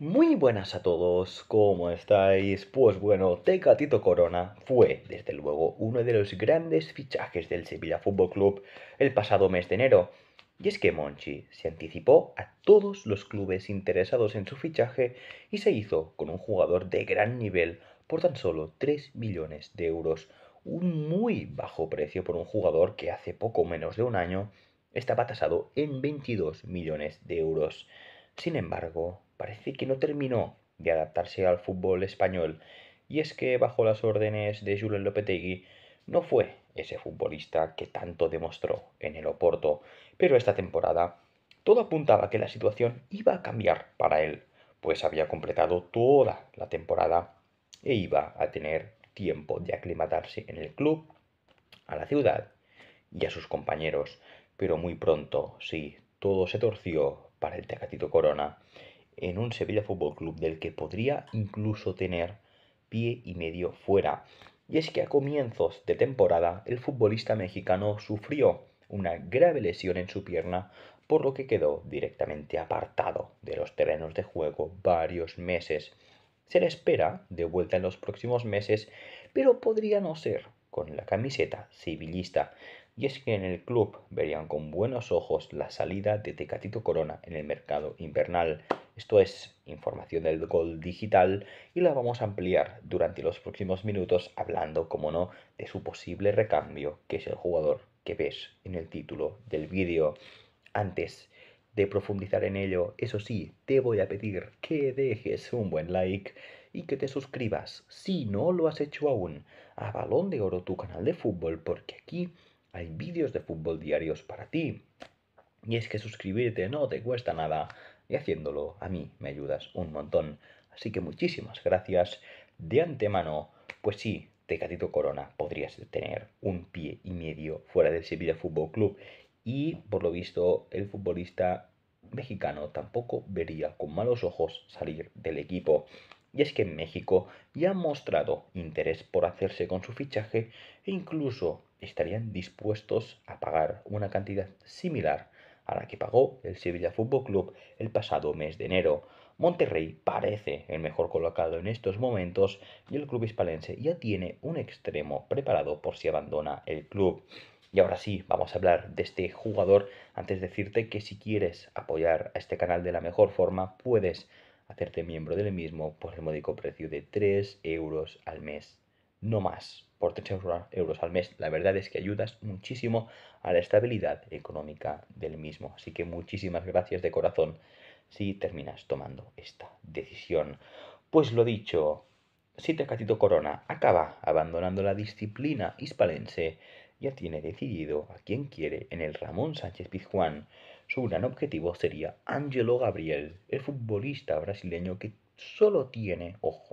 Muy buenas a todos, ¿cómo estáis? Pues bueno, Tecatito Corona fue, desde luego, uno de los grandes fichajes del Sevilla Fútbol Club el pasado mes de enero. Y es que Monchi se anticipó a todos los clubes interesados en su fichaje y se hizo con un jugador de gran nivel por tan solo 3 millones de euros. Un muy bajo precio por un jugador que hace poco menos de un año estaba tasado en 22 millones de euros. Sin embargo, parece que no terminó de adaptarse al fútbol español, y es que bajo las órdenes de Julen Lopetegui no fue ese futbolista que tanto demostró en el Oporto, pero esta temporada todo apuntaba que la situación iba a cambiar para él, pues había completado toda la temporada e iba a tener tiempo de aclimatarse en el club, a la ciudad y a sus compañeros, pero muy pronto, sí, todo se torció para el Tecatito Corona, en un Sevilla Fútbol Club del que podría incluso tener pie y medio fuera. Y es que a comienzos de temporada el futbolista mexicano sufrió una grave lesión en su pierna, por lo que quedó directamente apartado de los terrenos de juego varios meses. Se le espera de vuelta en los próximos meses, pero podría no ser con la camiseta civilista y es que en el club verían con buenos ojos la salida de Tecatito Corona en el mercado invernal. Esto es información del gol digital y la vamos a ampliar durante los próximos minutos hablando, como no, de su posible recambio, que es el jugador que ves en el título del vídeo. Antes de profundizar en ello, eso sí, te voy a pedir que dejes un buen like y que te suscribas si no lo has hecho aún a Balón de Oro, tu canal de fútbol, porque aquí hay vídeos de fútbol diarios para ti. Y es que suscribirte no te cuesta nada y haciéndolo a mí me ayudas un montón. Así que muchísimas gracias de antemano. Pues sí, Tecatito Corona podrías tener un pie y medio fuera del Sevilla Fútbol Club. Y por lo visto, el futbolista mexicano tampoco vería con malos ojos salir del equipo. Y es que en México ya ha mostrado interés por hacerse con su fichaje e incluso estarían dispuestos a pagar una cantidad similar a la que pagó el Sevilla Fútbol Club el pasado mes de enero. Monterrey parece el mejor colocado en estos momentos y el club hispalense ya tiene un extremo preparado por si abandona el club. Y ahora sí, vamos a hablar de este jugador antes de decirte que si quieres apoyar a este canal de la mejor forma, puedes hacerte miembro del mismo por el módico precio de 3 euros al mes no más, por 3 euros al mes. La verdad es que ayudas muchísimo a la estabilidad económica del mismo. Así que muchísimas gracias de corazón si terminas tomando esta decisión. Pues lo dicho, si Tecatito Corona acaba abandonando la disciplina hispalense, ya tiene decidido a quién quiere en el Ramón Sánchez Pizjuán. Su gran objetivo sería Angelo Gabriel, el futbolista brasileño que solo tiene, ojo,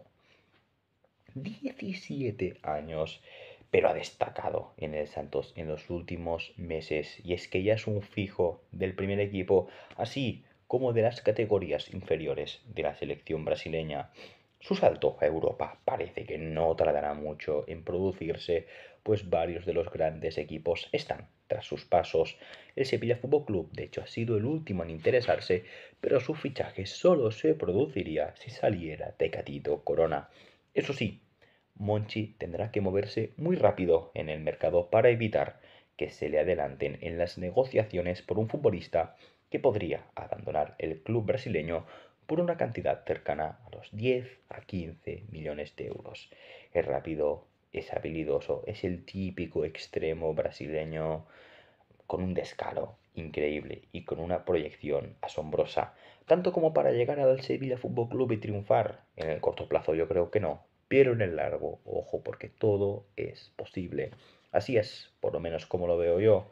17 años, pero ha destacado en el Santos en los últimos meses y es que ya es un fijo del primer equipo, así como de las categorías inferiores de la selección brasileña. Su salto a Europa parece que no tardará mucho en producirse, pues varios de los grandes equipos están tras sus pasos. El Sevilla Fútbol Club, de hecho, ha sido el último en interesarse, pero su fichaje solo se produciría si saliera Tecatito Corona. Eso sí, Monchi tendrá que moverse muy rápido en el mercado para evitar que se le adelanten en las negociaciones por un futbolista que podría abandonar el club brasileño por una cantidad cercana a los 10 a 15 millones de euros. Es rápido, es habilidoso, es el típico extremo brasileño con un descaro increíble y con una proyección asombrosa, tanto como para llegar al Sevilla Fútbol Club y triunfar. En el corto plazo yo creo que no, pero en el largo, ojo, porque todo es posible. Así es, por lo menos como lo veo yo.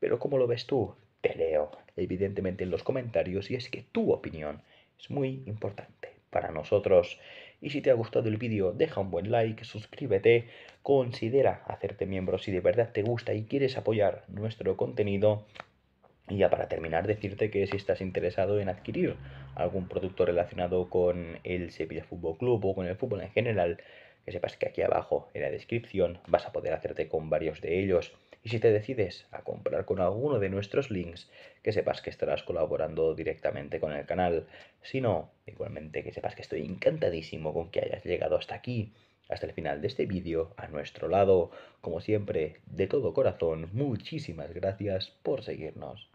Pero ¿cómo lo ves tú? Te leo, evidentemente, en los comentarios y es que tu opinión es muy importante para nosotros. Y si te ha gustado el vídeo, deja un buen like, suscríbete, considera hacerte miembro si de verdad te gusta y quieres apoyar nuestro contenido. Y ya para terminar, decirte que si estás interesado en adquirir algún producto relacionado con el Sevilla Fútbol Club o con el fútbol en general, que sepas que aquí abajo en la descripción vas a poder hacerte con varios de ellos. Y si te decides a comprar con alguno de nuestros links, que sepas que estarás colaborando directamente con el canal. Si no, igualmente que sepas que estoy encantadísimo con que hayas llegado hasta aquí, hasta el final de este vídeo, a nuestro lado. Como siempre, de todo corazón, muchísimas gracias por seguirnos.